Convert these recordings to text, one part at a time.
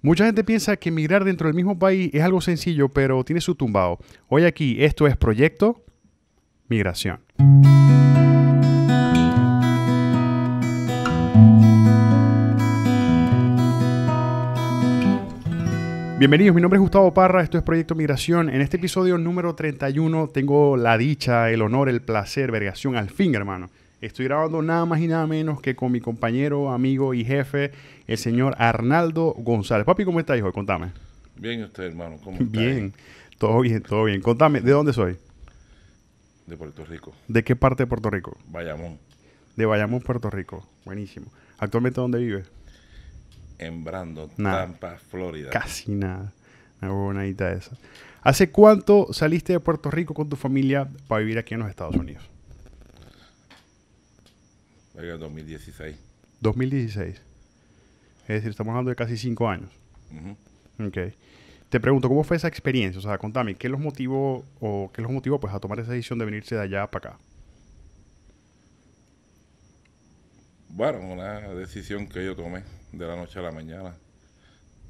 Mucha gente piensa que emigrar dentro del mismo país es algo sencillo, pero tiene su tumbado. Hoy aquí, esto es Proyecto Migración. Bienvenidos, mi nombre es Gustavo Parra, esto es Proyecto Migración. En este episodio número 31 tengo la dicha, el honor, el placer, vergación, al fin, hermano, Estoy grabando nada más y nada menos que con mi compañero, amigo y jefe, el señor Arnaldo González. Papi, ¿cómo estás, hijo? Contame. Bien, usted, hermano. ¿Cómo está? Bien, todo bien, todo bien. Contame, ¿de dónde soy? De Puerto Rico. ¿De qué parte de Puerto Rico? Bayamón. De Bayamón, Puerto Rico. Buenísimo. ¿Actualmente dónde vives? En Brandon, Tampa, Florida. Casi nada. Una buenadita esa. ¿Hace cuánto saliste de Puerto Rico con tu familia para vivir aquí en los Estados Unidos? Era 2016. 2016. Es decir, estamos hablando de casi cinco años. okay. Te pregunto, ¿cómo fue esa experiencia? O sea, contame, ¿qué los motivó o qué los motivó pues, a tomar esa decisión de venirse de allá para acá? Bueno, una decisión que yo tomé de la noche a la mañana,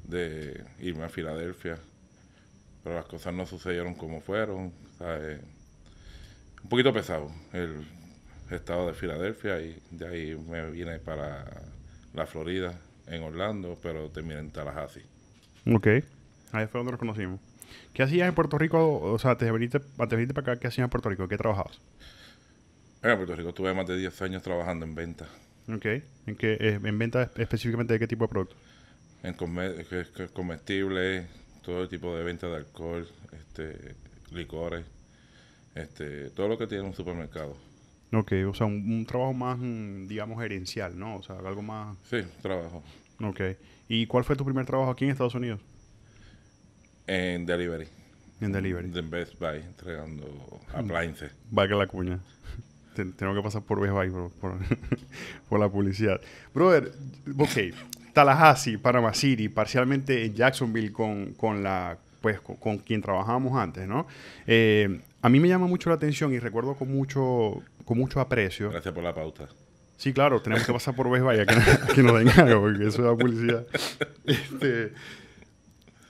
de irme a Filadelfia, pero las cosas no sucedieron como fueron, un poquito pesado el estado de Filadelfia y de ahí me vine para la Florida, en Orlando, pero terminé en Tallahassee. Ok, ahí fue donde nos conocimos. ¿Qué hacías en Puerto Rico? O sea, te de para acá, ¿qué hacías en Puerto Rico? ¿Qué trabajabas? En Puerto Rico tuve más de 10 años trabajando en venta. Ok, ¿en, qué, eh, en venta específicamente de qué tipo de productos? En comestibles, todo tipo de venta de alcohol, este, licores, este, todo lo que tiene un supermercado. Ok, o sea, un, trabajo más, mm, digamos, gerencial, ¿no? O sea, algo más... Sí, trabajo. Ok. ¿Y cuál fue tu primer trabajo aquí en Estados Unidos? En delivery. En delivery. En Best Buy, entregando appliances. Vaya la cuña. Tengo que pasar por Best Buy, bro, por, la publicidad. Brother, ok. Tallahassee, Panama City, parcialmente en Jacksonville con, con la pues con, quien trabajábamos antes, ¿no? Eh, a mí me llama mucho la atención y recuerdo con mucho con mucho aprecio. Gracias por la pauta. Sí, claro, tenemos que pasar por Best Buy que, nos den algo, porque eso la publicidad. Este,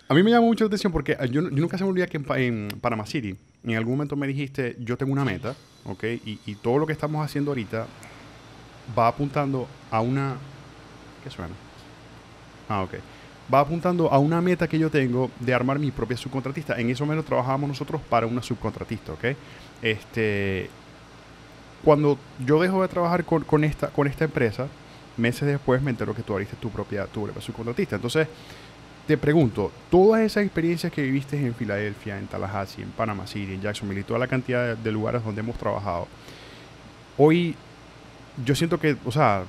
a mí me llama mucho la atención porque yo, nunca se me olvida que en, en, Panama City, en algún momento me dijiste, yo tengo una meta, ¿ok? Y, todo lo que estamos haciendo ahorita va apuntando a una... ¿Qué suena? Ah, ok. Va apuntando a una meta que yo tengo de armar mi propia subcontratista. En eso menos trabajábamos nosotros para una subcontratista, ¿ok? Este, cuando yo dejo de trabajar con, esta, con esta empresa, meses después me entero que tú abriste tu propia, tu un contratista. Entonces, te pregunto, todas esas experiencias que viviste en Filadelfia, en Tallahassee, en Panama City, en Jacksonville y toda la cantidad de, lugares donde hemos trabajado, hoy yo siento que, o sea,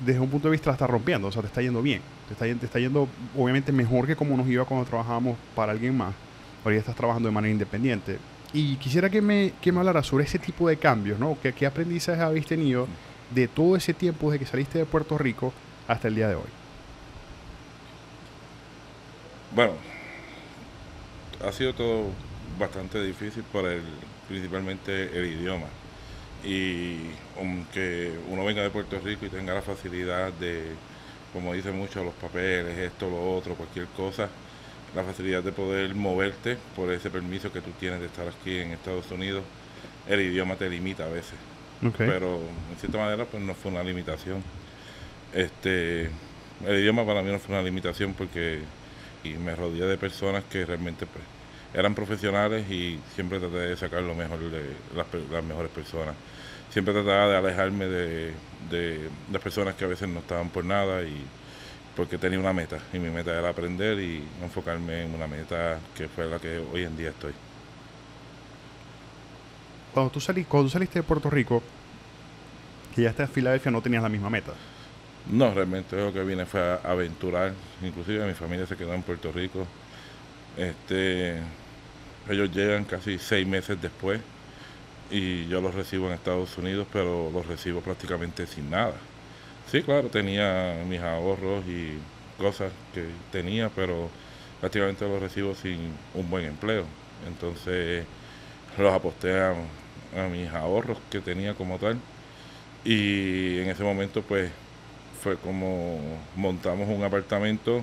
desde un punto de vista la está rompiendo, o sea, te está yendo bien, te está, te está yendo obviamente mejor que como nos iba cuando trabajábamos para alguien más, Ahorita estás trabajando de manera independiente, y quisiera que me, que me hablara sobre ese tipo de cambios, ¿no? ¿Qué, ¿Qué aprendizajes habéis tenido de todo ese tiempo desde que saliste de Puerto Rico hasta el día de hoy? Bueno, ha sido todo bastante difícil para el, principalmente el idioma. Y aunque uno venga de Puerto Rico y tenga la facilidad de, como dicen muchos, los papeles, esto, lo otro, cualquier cosa, la facilidad de poder moverte por ese permiso que tú tienes de estar aquí en Estados Unidos. El idioma te limita a veces. Pero en cierta manera pues no fue una limitación. Este, el idioma para mí no fue una limitación porque me rodeé de personas que realmente pues, eran profesionales y siempre traté de sacar lo mejor de las, mejores personas. Siempre trataba de alejarme de, de las personas que a veces no estaban por nada y porque tenía una meta y mi meta era aprender y enfocarme en una meta que fue la que hoy en día estoy. Cuando tú, salí, cuando saliste de Puerto Rico, que ya estás en Filadelfia, no tenías la misma meta. No, realmente lo que vine fue a aventurar. Inclusive mi familia se quedó en Puerto Rico. Este, ellos llegan casi seis meses después y yo los recibo en Estados Unidos, pero los recibo prácticamente sin nada Sí, claro, tenía mis ahorros y cosas que tenía, pero prácticamente los recibo sin un buen empleo. Entonces los aposté a, mis ahorros que tenía como tal. Y en ese momento pues fue como montamos un apartamento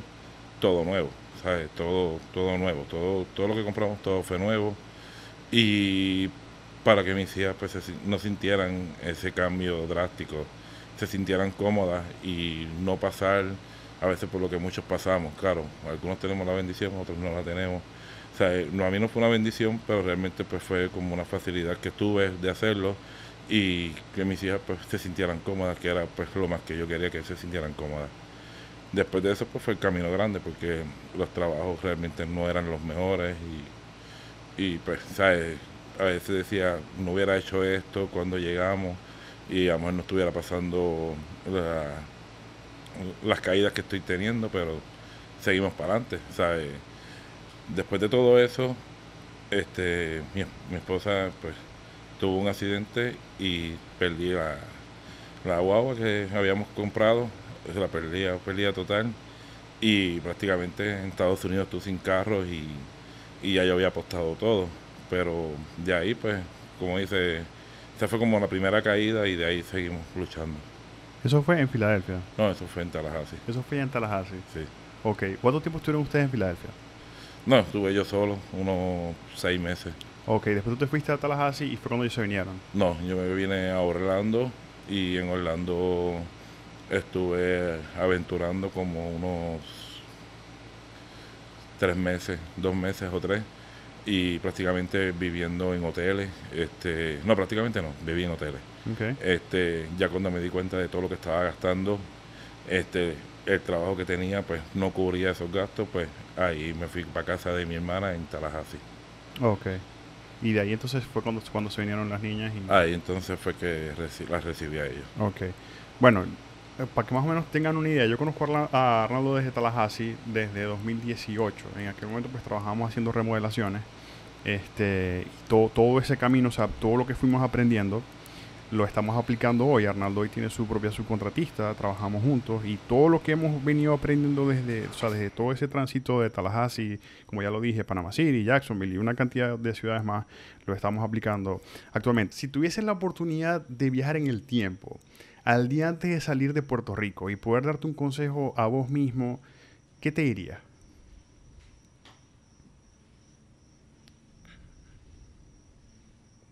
todo nuevo, ¿sabes? Todo, todo nuevo, todo, todo lo que compramos todo fue nuevo. Y para que mis hijas pues no sintieran ese cambio drástico se sintieran cómodas y no pasar a veces por lo que muchos pasamos. Claro, algunos tenemos la bendición, otros no la tenemos. O sea, eh, a mí no fue una bendición, pero realmente pues fue como una facilidad que tuve de hacerlo y que mis hijas pues, se sintieran cómodas, que era pues lo más que yo quería que se sintieran cómodas. Después de eso pues fue el camino grande porque los trabajos realmente no eran los mejores y, y pues ¿sabes? a veces decía no hubiera hecho esto cuando llegamos y a lo mejor no estuviera pasando las caídas que estoy teniendo, pero seguimos para adelante. Después de todo eso, este, mi, esposa pues, tuvo un accidente y perdí la, la guagua que habíamos comprado, la perdí, pérdida total. Y prácticamente en Estados Unidos tú sin carros y, y ya yo había apostado todo. Pero de ahí, pues, como dice esta fue como la primera caída y de ahí seguimos luchando. ¿Eso fue en Filadelfia? No, eso fue en Tallahassee. Eso fue en Tallahassee. Sí. Ok. ¿Cuánto tiempo estuvieron ustedes en Filadelfia? No, estuve yo solo, unos seis meses. Ok, después tú te fuiste a Tallahassee y fue cuando ellos se vinieron. No, yo me vine a Orlando y en Orlando estuve aventurando como unos tres meses, dos meses o tres y prácticamente viviendo en hoteles, este, no, prácticamente no, viví en hoteles. Este, ya cuando me di cuenta de todo lo que estaba gastando, este, el trabajo que tenía pues no cubría esos gastos, pues ahí me fui para casa de mi hermana en Tallahassee. Ok. Y de ahí entonces fue cuando, cuando se vinieron las niñas. Y... Ahí entonces fue que las recibí a ellos. Ok. Bueno, eh, para que más o menos tengan una idea, yo conozco a Arnaldo desde Tallahassee desde 2018. En aquel momento pues trabajamos haciendo remodelaciones. Este, todo, ese camino, o sea, todo lo que fuimos aprendiendo, lo estamos aplicando hoy. Arnaldo hoy tiene su propia subcontratista, trabajamos juntos y todo lo que hemos venido aprendiendo desde, o desde todo ese tránsito de Tallahassee, como ya lo dije, Panama City, Jacksonville y una cantidad de ciudades más, lo estamos aplicando actualmente. Si tuvieses la oportunidad de viajar en el tiempo, al día antes de salir de Puerto Rico y poder darte un consejo a vos mismo, ¿qué te dirías?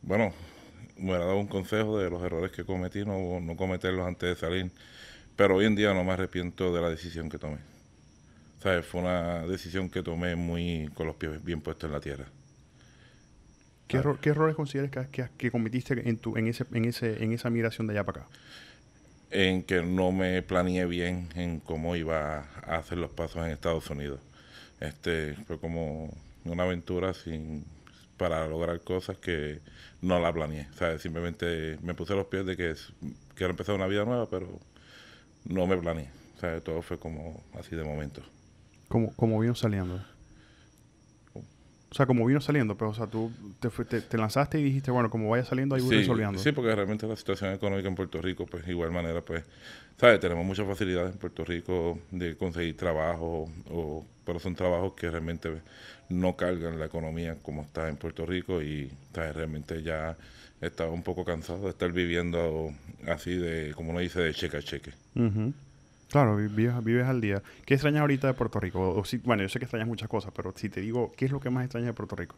bueno, me ha dado un consejo de los errores que cometí, no, no cometerlos antes de salir. Pero hoy en día no me arrepiento de la decisión que tomé. ¿Sabes? Fue una decisión que tomé muy con los pies bien puestos en la tierra. ¿Qué, errores consideras que, que, que, cometiste en, tu, en, ese, en, ese, en esa migración de allá para acá? En que no me planeé bien en cómo iba a hacer los pasos en Estados Unidos. Este, fue como una aventura sin para lograr cosas que no la planeé. O sea, simplemente me puse los pies de que quiero empezar una vida nueva, pero no me planeé. O sea, todo fue como así de momento. ¿Cómo cómo vino saliendo. O sea, como vino saliendo, pero, pues, o sea, tú te, lanzaste y dijiste, bueno, como vaya saliendo, ahí voy sí, Sí, porque realmente la situación económica en Puerto Rico, pues, igual manera, pues, ¿sabes? Tenemos muchas facilidades en Puerto Rico de conseguir trabajo, o, pero son trabajos que realmente no cargan la economía como está en Puerto Rico y, ¿sabes? Realmente ya estaba un poco cansado de estar viviendo así de, como uno dice, de cheque a cheque. Claro, vives, al día. ¿Qué extrañas ahorita de Puerto Rico? bueno, yo sé que extrañas muchas cosas, pero si te digo, ¿qué es lo que más extrañas de Puerto Rico?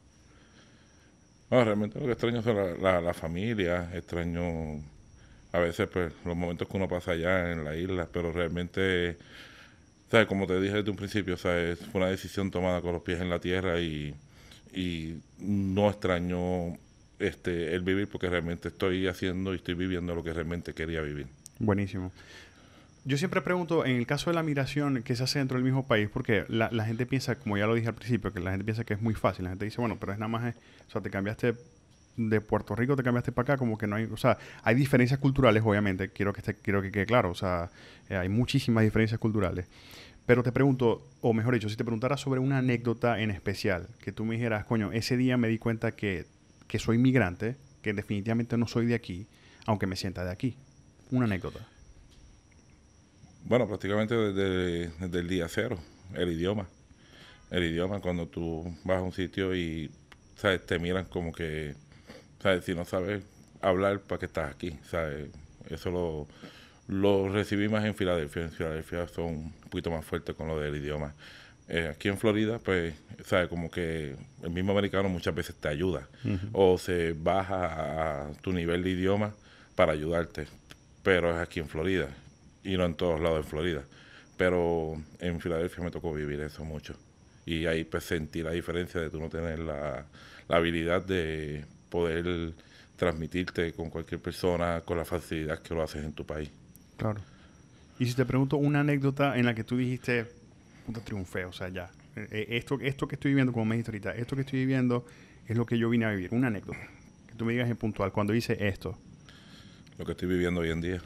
Ah, realmente lo que extraño son la, la, familia, extraño a veces pues, los momentos que uno pasa allá en la isla, pero realmente, ¿sabes? como te dije desde un principio, ¿sabes? fue una decisión tomada con los pies en la tierra y, no extraño este, el vivir porque realmente estoy haciendo y estoy viviendo lo que realmente quería vivir. Buenísimo. Yo siempre pregunto, en el caso de la migración que se hace dentro del mismo país, porque la, gente piensa, como ya lo dije al principio, que la gente piensa que es muy fácil. La gente dice, bueno, pero es nada más, o sea, te cambiaste de Puerto Rico, te cambiaste para acá, como que no hay, o sea, hay diferencias culturales, obviamente, quiero que, quiero que quede claro, o sea, eh, hay muchísimas diferencias culturales. Pero te pregunto, o mejor dicho, si te preguntara sobre una anécdota en especial, que tú me dijeras, coño, ese día me di cuenta que, que soy migrante, que definitivamente no soy de aquí, aunque me sienta de aquí. Una anécdota. Bueno, prácticamente desde, el día cero, el idioma. El idioma, cuando tú vas a un sitio y ¿sabes? te miran como que, ¿sabes? si no sabes hablar, ¿para qué estás aquí? ¿sabes? Eso lo, lo recibí más en Filadelfia. En Filadelfia son un poquito más fuertes con lo del idioma. Eh, aquí en Florida, pues, ¿sabes? Como que el mismo americano muchas veces te ayuda o se baja a tu nivel de idioma para ayudarte. Pero es aquí en Florida y no en todos lados en Florida. Pero en Filadelfia me tocó vivir eso mucho. Y ahí pues sentí la diferencia de tú no tener la, habilidad de poder transmitirte con cualquier persona con la facilidad que lo haces en tu país. Claro. Y si te pregunto una anécdota en la que tú dijiste, puta, triunfé, o sea, ya. Eh, eh, esto, esto que estoy viviendo, como me esto que estoy viviendo es lo que yo vine a vivir. Una anécdota. Que tú me digas en puntual, cuando hice esto. Lo que estoy viviendo hoy en día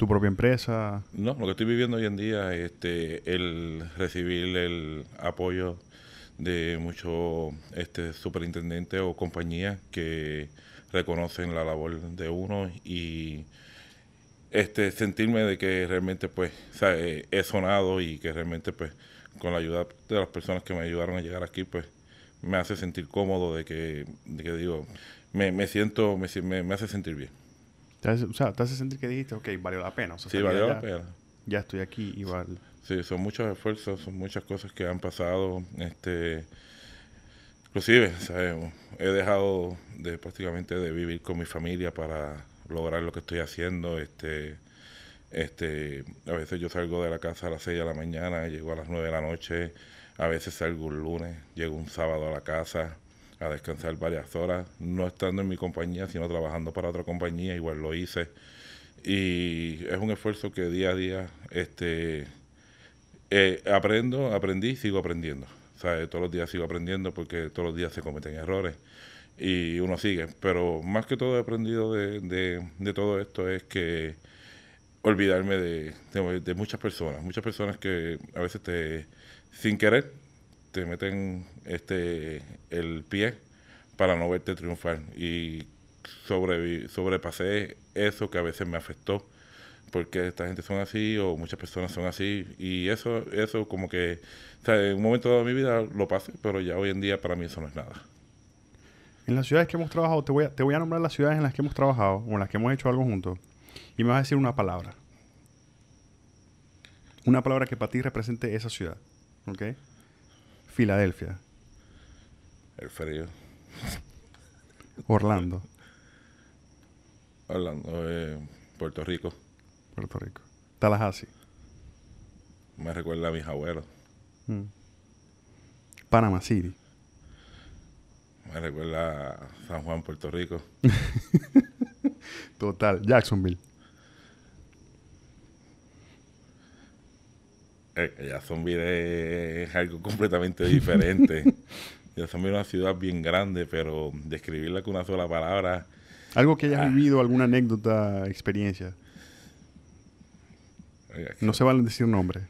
tu propia empresa? No, lo que estoy viviendo hoy en día es este, el recibir el apoyo de muchos este, superintendentes o compañías que reconocen la labor de uno y este sentirme de que realmente pues eh, he sonado y que realmente pues con la ayuda de las personas que me ayudaron a llegar aquí pues me hace sentir cómodo de que, digo me, me siento me, me hace sentir bien te o sea, te hace sentir que dijiste, ok, valió la pena. sí, valió la pena. Ya estoy aquí igual, Sí, son muchos esfuerzos, son muchas cosas que han pasado. Este, inclusive, he dejado de prácticamente de vivir con mi familia para lograr lo que estoy haciendo. Este, este, a veces yo salgo de la casa a las 6 de la mañana, llego a las 9 de la noche, a veces salgo un lunes, llego un sábado a la casa a descansar varias horas, no estando en mi compañía, sino trabajando para otra compañía, igual lo hice. Y es un esfuerzo que día a día este, eh, aprendo, aprendí sigo aprendiendo. O sea, eh, todos los días sigo aprendiendo porque todos los días se cometen errores y uno sigue. Pero más que todo he aprendido de, de, de todo esto es que olvidarme de, de, muchas personas, muchas personas que a veces te, sin querer te meten este el pie para no verte triunfar. Y sobrepasé eso que a veces me afectó, porque esta gente son así o muchas personas son así. Y eso, eso como que, en un momento de mi vida lo pasé, pero ya hoy en día para mí eso no es nada. En las ciudades que hemos trabajado, te voy, a, te voy a nombrar las ciudades en las que hemos trabajado o en las que hemos hecho algo juntos, y me vas a decir una palabra. Una palabra que para ti represente esa ciudad. ¿Ok? Filadelfia. El frío. Orlando. Orlando, eh, Puerto Rico. Puerto Rico. Tallahassee. Me recuerda a mis abuelos. Panamá mm. Panama City. Me recuerda a San Juan, Puerto Rico. Total, Jacksonville. Eh, ya Zombie es algo completamente diferente. ya Zombie es una ciudad bien grande, pero describirla con una sola palabra. Algo que hayas ah. vivido, alguna anécdota, experiencia. no se vale decir nombres.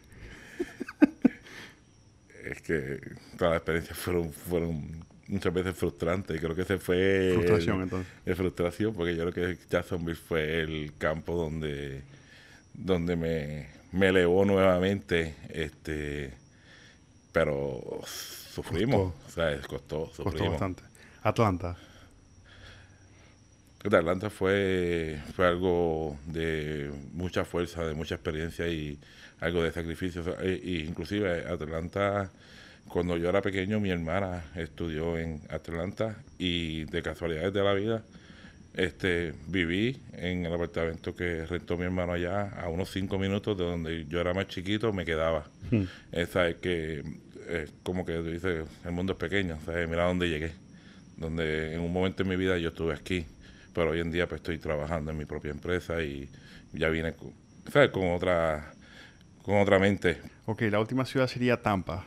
es que todas las experiencias fueron, fueron muchas veces frustrantes. Creo que ese fue. Frustración, entonces. El frustración, porque yo creo que ya Zombie fue el campo donde, donde me me elevó nuevamente, este, pero sufrimos, o sea, costó, sufrimos. bastante. Atlanta. Atlanta fue, fue algo de mucha fuerza, de mucha experiencia y algo de sacrificio. E, inclusive Atlanta, cuando yo era pequeño, mi hermana estudió en Atlanta y de casualidades de la vida, este, viví en el apartamento que rentó mi hermano allá, a unos cinco minutos de donde yo era más chiquito, me quedaba. Esa hmm. es que, eh, como que dice, el mundo es pequeño, ¿sabes? mira dónde llegué. Donde en un momento de mi vida yo estuve aquí, pero hoy en día pues estoy trabajando en mi propia empresa y ya vine otra con otra mente. Ok, la última ciudad sería Tampa.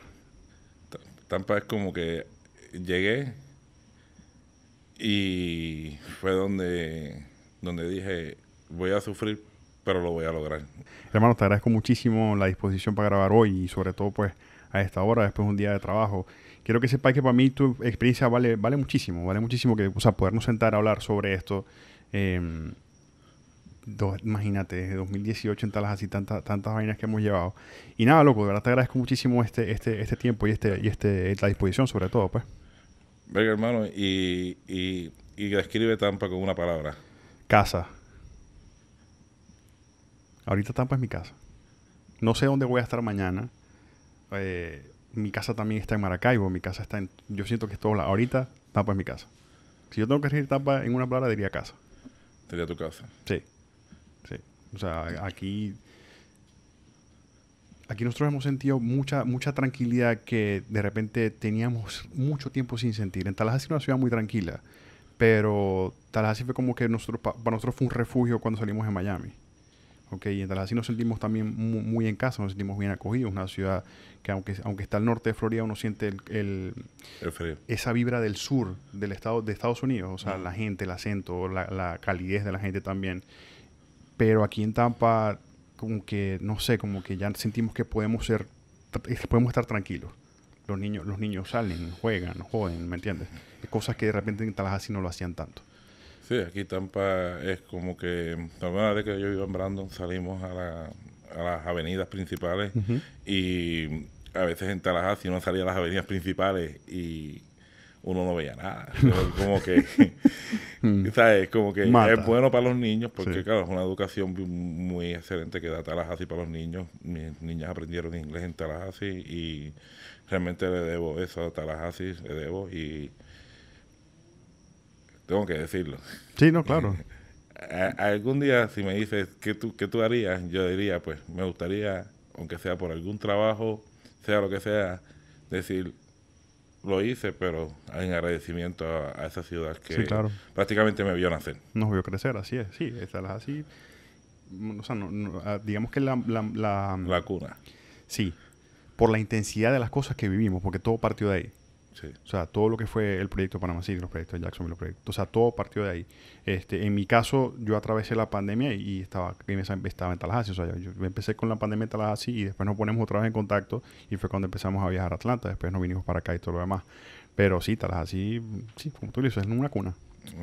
Tampa es como que llegué, y fue donde, donde dije, voy a sufrir, pero lo voy a lograr. Hermano, te agradezco muchísimo la disposición para grabar hoy y sobre todo pues a esta hora, después de un día de trabajo. Quiero que sepas que para mí tu experiencia vale, vale muchísimo, vale muchísimo que, o podernos sentar a hablar sobre esto. Em, imagínate, desde 2018 en talas así, tantas, tantas vainas que hemos llevado. Y nada, loco, de verdad te agradezco muchísimo este, este, este tiempo y este, y este, la disposición sobre todo, pues. Venga, hermano, y, y, y describe Tampa con una palabra. Casa. Ahorita Tampa es mi casa. No sé dónde voy a estar mañana. Eh, mi casa también está en Maracaibo. Mi casa está en. Yo siento que es todo la. Ahorita Tampa es mi casa. Si yo tengo que decir Tampa en una palabra, diría casa. Sería tu casa. Sí. Sí. O sea, aquí aquí nosotros hemos sentido mucha, mucha tranquilidad que de repente teníamos mucho tiempo sin sentir. En Tallahassee es una ciudad muy tranquila, pero Tallahassee fue como que nosotros, para nosotros fue un refugio cuando salimos de Miami. Okay, y en Tallahassee nos sentimos también muy, en casa, nos sentimos bien acogidos. Una ciudad que aunque, aunque está al norte de Florida, uno siente el, esa vibra del sur del estado, de Estados Unidos. O sea, la gente, el acento, la, la calidez de la gente también. Pero aquí en Tampa como que, no sé, como que ya sentimos que podemos ser, eh, podemos estar tranquilos. Los niños, los niños salen, juegan, joden, ¿me entiendes? Cosas que de repente en Tallahassee no lo hacían tanto. Sí, aquí Tampa es como que, la primera vez que yo y en Brandon, salimos a, a las avenidas principales y a veces en Tallahassee uno salía a las avenidas principales y uno no veía nada. como que, mm. ¿sabes? Como que es bueno para los niños, porque claro, es una educación muy excelente que da Tallahassee para los niños. Mis niñas aprendieron inglés en Tallahassee y realmente le debo eso a Tallahassee, le debo y tengo que decirlo. Sí, no, claro. algún día si me dices, ¿qué tú, ¿qué tú harías? Yo diría, pues me gustaría, aunque sea por algún trabajo, sea lo que sea, decir, lo hice, pero en agradecimiento a, esa ciudad que prácticamente me vio nacer. Nos vio crecer, así es, sí, así. Ah, digamos que la, la, la... La cuna. Sí, por la intensidad de las cosas que vivimos, porque todo partió de ahí. O sea, todo lo que fue el proyecto Panamá City, los proyectos de Jacksonville, los proyectos, o sea, todo partió de ahí. Este, en mi caso, yo atravesé la pandemia y, estaba, estaba en Tallahassee. O sea, yo, empecé con la pandemia en Tallahassee y después nos ponemos otra vez en contacto y fue cuando empezamos a viajar a Atlanta. Después nos vinimos para acá y todo lo demás. Pero sí, Tallahassee, sí, como tú dices, es una cuna.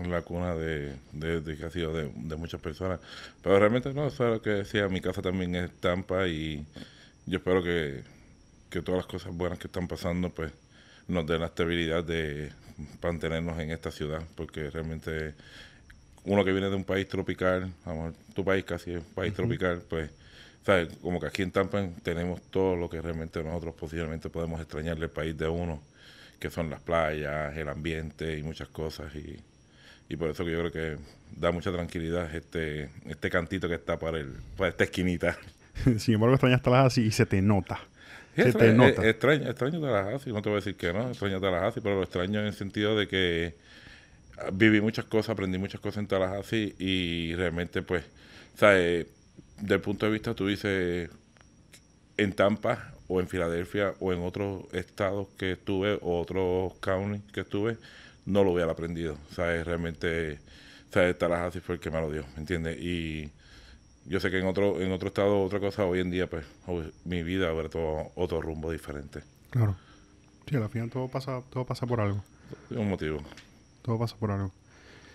La cuna de, de, de, de, de muchas personas. Pero realmente no, eso es lo que decía. Mi casa también es Tampa y yo espero que todas las cosas buenas que están pasando, pues nos den la estabilidad de mantenernos en esta ciudad, porque realmente uno que viene de un país tropical, tu país casi es un país tropical, pues, ¿sabes? Como que aquí en Tampa tenemos todo lo que realmente nosotros posiblemente podemos extrañar del país de uno, que son las playas, el ambiente y muchas cosas. Y, por eso que yo creo que da mucha tranquilidad este, este cantito que está para, el, para esta esquinita. Sin embargo, extrañas las así y se te nota extraño, Extraño, extraño no te voy a decir que no, extraño Tallahassee, pero lo extraño en el sentido de que ah, viví muchas cosas, aprendí muchas cosas en Tallahassee y realmente, pues, ¿sabes? Eh, del punto de vista, tú dices, en Tampa o en Filadelfia o en otros estados que estuve o otros counties que estuve, no lo hubiera aprendido, ¿sabes? Realmente, ¿sabes? Tallahassee fue el que me lo dio, ¿me entiendes? Y yo sé que en otro, en otro estado, otra cosa, hoy en día, pues, mi vida habrá todo otro rumbo diferente. Claro. Sí, al final todo pasa, todo pasa por algo. Un motivo. Todo pasa por algo.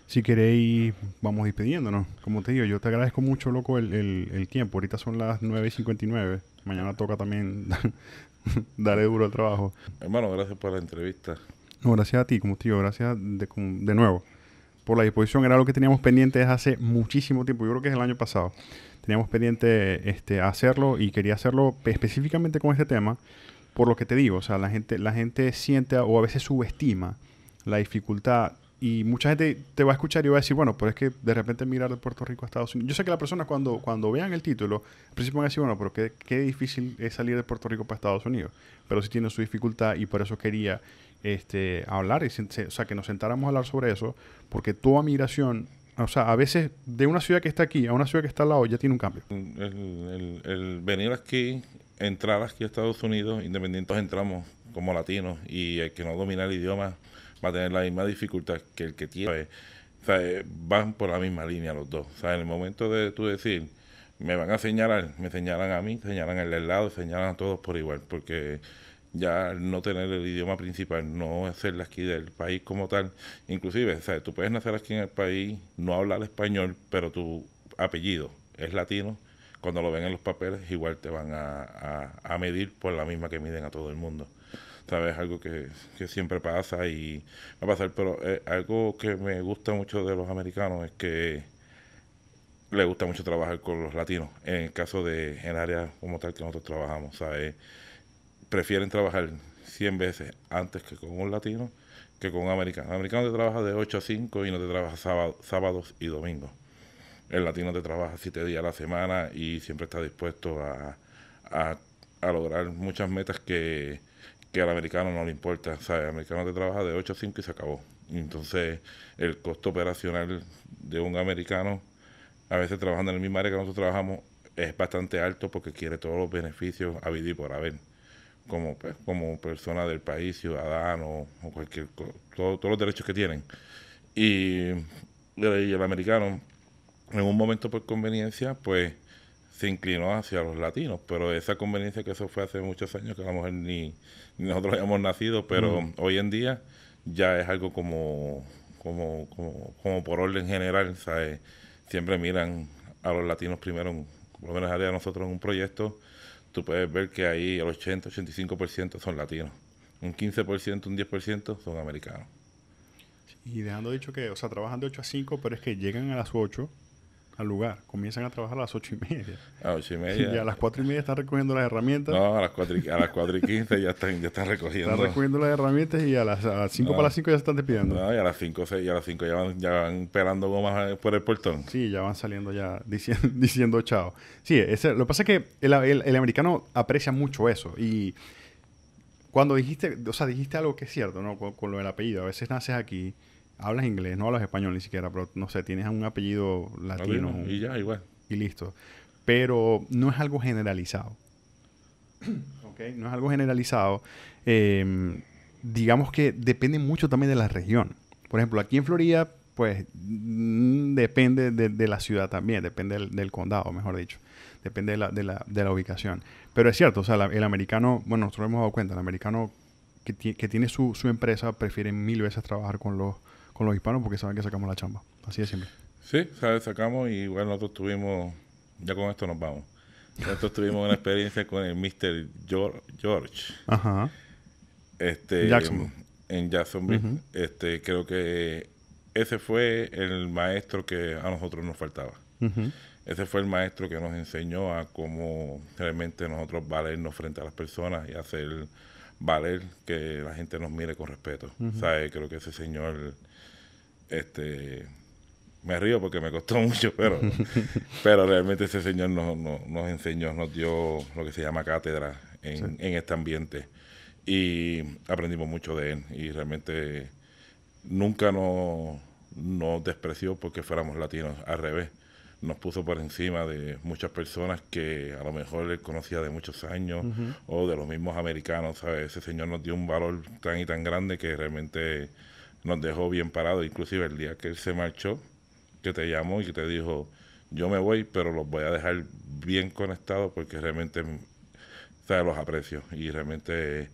Si queréis, vamos despidiéndonos Como te digo, yo te agradezco mucho, loco, el, el, tiempo. Ahorita son las y 9.59. Mañana toca también darle duro al trabajo. Hermano, gracias por la entrevista. No, gracias a ti, como te digo, gracias de nuevo por la disposición. Era lo que teníamos pendiente desde hace muchísimo tiempo. Yo creo que es el año pasado. Teníamos pendiente este, hacerlo y quería hacerlo específicamente con este tema. Por lo que te digo, o sea, la gente, la gente siente o a veces subestima la dificultad y mucha gente te va a escuchar y va a decir, bueno, pero es que de repente mirar de Puerto Rico a Estados Unidos. Yo sé que la persona cuando, cuando vean el título, al principio van a decir, bueno, pero qué, qué difícil es salir de Puerto Rico para Estados Unidos. Pero sí tiene su dificultad y por eso quería este, a hablar, o sea, que nos sentáramos a hablar sobre eso, porque toda migración, o sea, a veces de una ciudad que está aquí a una ciudad que está al lado ya tiene un cambio. Mm, el, venir aquí, entrar aquí a Estados Unidos, independientes entramos como latinos, y el que no domina el idioma va a tener la misma dificultad que el que tiene. O sea, eh, van por la misma línea los dos. O sea, en el momento de tú decir, me van a señalar, me señalan a mí, señalan al lado, señalan a todos por igual, porque ya no tener el idioma principal, no hacer la aquí del país como tal, inclusive, tú puedes nacer aquí en el país, no hablar español, pero tu apellido es latino, cuando lo ven en los papeles igual te van a, medir por la misma que miden a todo el mundo. ¿Sabes? Algo que, que siempre pasa y va a pasar, pero eh, algo que me gusta mucho de los americanos es que le gusta mucho trabajar con los latinos, en el caso de en áreas como tal que nosotros trabajamos, ¿sabes? prefieren trabajar 100 veces antes que con un latino que con un americano. El americano te trabaja de 8 a 5 y no te trabaja sábados y domingos. El latino te trabaja 7 días a la semana y siempre está dispuesto a, lograr muchas metas que, que, al americano no le importa. el americano te trabaja de 8 a 5 y se acabó. Entonces, el costo operacional de un americano, a veces trabajando en el mismo área que nosotros trabajamos, es bastante alto porque quiere todos los beneficios a vivir por haber como, como persona del país, ciudadano, o cualquier, todos los derechos que tienen. Y, el americano, en un momento por conveniencia, pues se inclinó hacia los latinos, pero esa conveniencia que eso fue hace muchos años, que a lo mejor ni, nosotros habíamos nacido, pero hoy en día ya es algo como, como, por orden general, siempre miran a los latinos primero, por lo menos a nosotros en un proyecto, tú puedes ver que ahí el 80-85% son latinos, un 15%, un 10% son americanos. Y dejando dicho que, o sea, trabajan de 8 a 5, pero es que llegan a las 8 al lugar. Comienzan a trabajar a las ocho y media. A ocho y media. Y a las cuatro y media están recogiendo las herramientas. No, a las cuatro y, a las cuatro quince ya están, ya están recogiendo. Están recogiendo las herramientas y a las, cinco ah. para las cinco ya se están despidiendo. No, y a las cinco, seis, a las cinco ya van, ya van pelando gomas eh, por el portón. Sí, ya van saliendo ya diciendo, diciendo chao. Sí, ese, lo que pasa es que el, americano aprecia mucho eso y cuando dijiste, o sea, dijiste algo que es cierto, ¿no? Con, con lo del apellido. A veces naces aquí hablas inglés, no hablas español ni siquiera, pero no sé, tienes un apellido latino. y ya, igual. Y listo. Pero no es algo generalizado. ¿Ok? No es algo generalizado. Em, digamos que depende mucho también de la región. Por ejemplo, aquí en Florida, pues mm, depende de, la ciudad también, depende del, condado, mejor dicho. Depende de la, de la, ubicación. Pero es cierto, o sea, el americano, bueno, nosotros hemos dado cuenta, el americano que, que tiene su, su empresa prefiere mil veces trabajar con los con los hispanos porque saben que sacamos la chamba. Así de siempre. Sí, ¿sabes? sacamos y bueno, nosotros tuvimos, ya con esto nos vamos. Nosotros tuvimos una experiencia con el Mr. George. Ajá. Este, En Jacksonville. este, creo que ese fue el maestro que a nosotros nos faltaba. Ese fue el maestro que nos enseñó a cómo realmente nosotros valernos frente a las personas y hacer valer que la gente nos mire con respeto. ...sabes... Creo que ese señor este, me río porque me costó mucho, pero, pero realmente ese señor nos, enseñó, nos dio lo que se llama cátedra en, este ambiente. Y aprendimos mucho de él. Y realmente nunca nos, despreció porque fuéramos latinos. Al revés, nos puso por encima de muchas personas que a lo mejor él conocía de muchos años o de los mismos americanos. Ese señor nos dio un valor tan y tan grande que realmente nos dejó bien parados. Inclusive el día que él se marchó, que te llamó y que te dijo, yo me voy, pero los voy a dejar bien conectados porque realmente los aprecio. Y realmente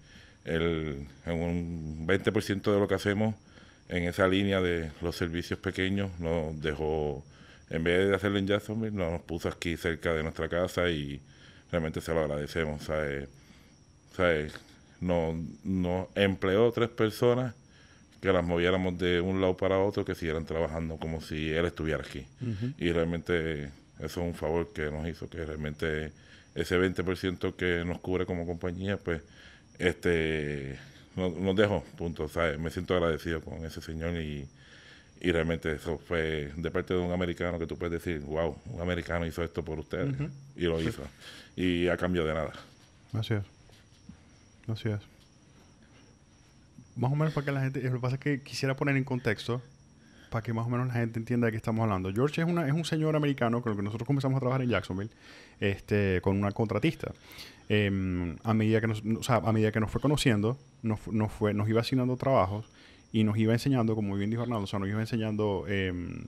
el, en un 20% de lo que hacemos en esa línea de los servicios pequeños nos dejó, en vez de hacerlo en Jacksonville, nos puso aquí cerca de nuestra casa y realmente se lo agradecemos. O nos empleó tres personas que las moviéramos de un lado para otro, que siguieran trabajando como si él estuviera aquí. Y realmente eso es un favor que nos hizo, que realmente ese 20% que nos cubre como compañía, pues este nos, nos dejó, punto. Me siento agradecido con ese señor y, realmente eso fue de parte de un americano que tú puedes decir, wow, un americano hizo esto por ustedes y lo hizo. Y a cambio de nada. gracias gracias más o menos para que la gente, eh, lo que pasa es que quisiera poner en contexto para que más o menos la gente entienda de qué estamos hablando. George es, una, es un señor americano con el que nosotros comenzamos a trabajar en Jacksonville, este, con una contratista. Em, a, medida que nos, o sea, a medida que nos fue conociendo, nos, fue, nos iba asignando trabajos y nos iba enseñando, como bien dijo Arnaldo, nos iba enseñando em,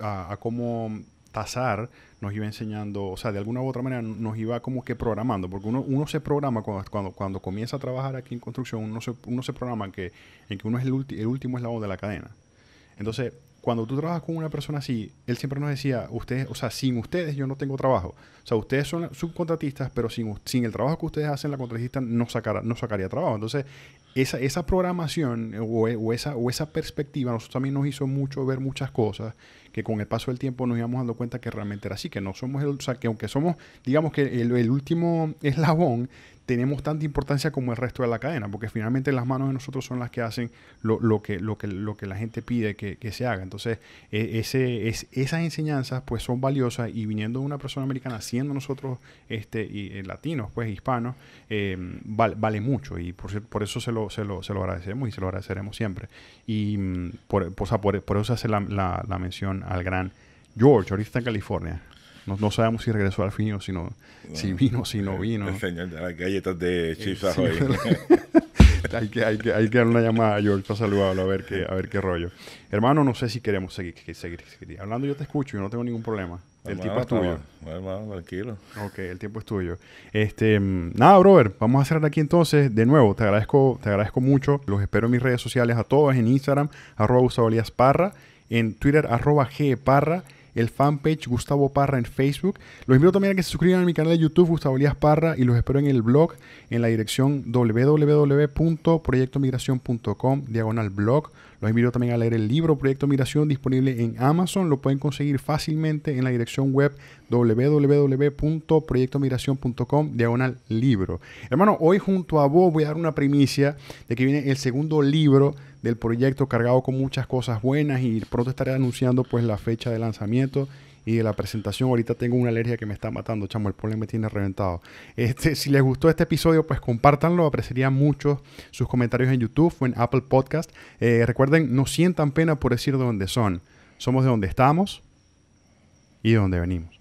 a, cómo pasar nos iba enseñando, o sea, de alguna u otra manera nos iba como que programando, porque uno, se programa cuando, cuando, comienza a trabajar aquí en construcción, uno se, uno se programa en que, en que uno es el, el último eslabón de la cadena. Entonces, cuando tú trabajas con una persona así, él siempre nos decía, ustedes, o sea, sin ustedes yo no tengo trabajo. O sea, ustedes son subcontratistas, pero sin, sin el trabajo que ustedes hacen, la contratista no, sacará no sacaría trabajo. Entonces, esa, esa programación o, o, esa, o esa perspectiva nosotros también nos hizo mucho ver muchas cosas que con el paso del tiempo nos íbamos dando cuenta que realmente era así, que no somos el, o sea, que aunque somos, digamos que el, el último eslabón, tenemos tanta importancia como el resto de la cadena, porque finalmente las manos de nosotros son las que hacen lo, lo que, lo, que, lo que la gente pide que, que se haga. Entonces, e, ese, es, esas enseñanzas pues son valiosas y viniendo de una persona americana, siendo nosotros este, y, eh, latinos, pues hispanos, em, vale mucho y por, por eso se lo, se lo, se, lo, agradecemos y se lo agradeceremos siempre. Y mm, por, por, por eso hace la, la mención al gran George, ahorita en California. No, sabemos si regresó al fin o si, no, si vino si no vino. El señor de las galletas de eh, Chips hay, que, hay, una llamada a George para saludarlo, a ver qué, a ver qué rollo. Hermano, no sé si queremos seguir, seguir, Hablando, yo te escucho, yo no tengo ningún problema. El tiempo es tuyo. Bueno, hermano, tranquilo. Ok, el tiempo es tuyo. Este, mm, nada, brother, vamos a cerrar aquí entonces. De nuevo, te agradezco, te agradezco mucho. Los espero en mis redes sociales a todos, en Instagram, arroba Parra, en Twitter, arroba G Parra el fanpage Gustavo Parra en Facebook. Los invito también a que se suscriban a mi canal de YouTube Gustavo Lías Parra y los espero en el blog en la dirección www.proyectomigración.com diagonal blog los invito también a leer el libro Proyecto Migración disponible en Amazon. Lo pueden conseguir fácilmente en la dirección web www.proyectomigración.com diagonal libro. Hermano, hoy junto a vos voy a dar una primicia de que viene el segundo libro del proyecto cargado con muchas cosas buenas y pronto estaré anunciando pues la fecha de lanzamiento y de la presentación. Ahorita tengo una alergia que me está matando, chamo, el polen me tiene reventado. Este, si les gustó este episodio, pues compártanlo, apreciaría mucho sus comentarios en YouTube o en Apple Podcast. Eh, recuerden, no sientan pena por decir de dónde son. Somos de donde estamos y de donde venimos.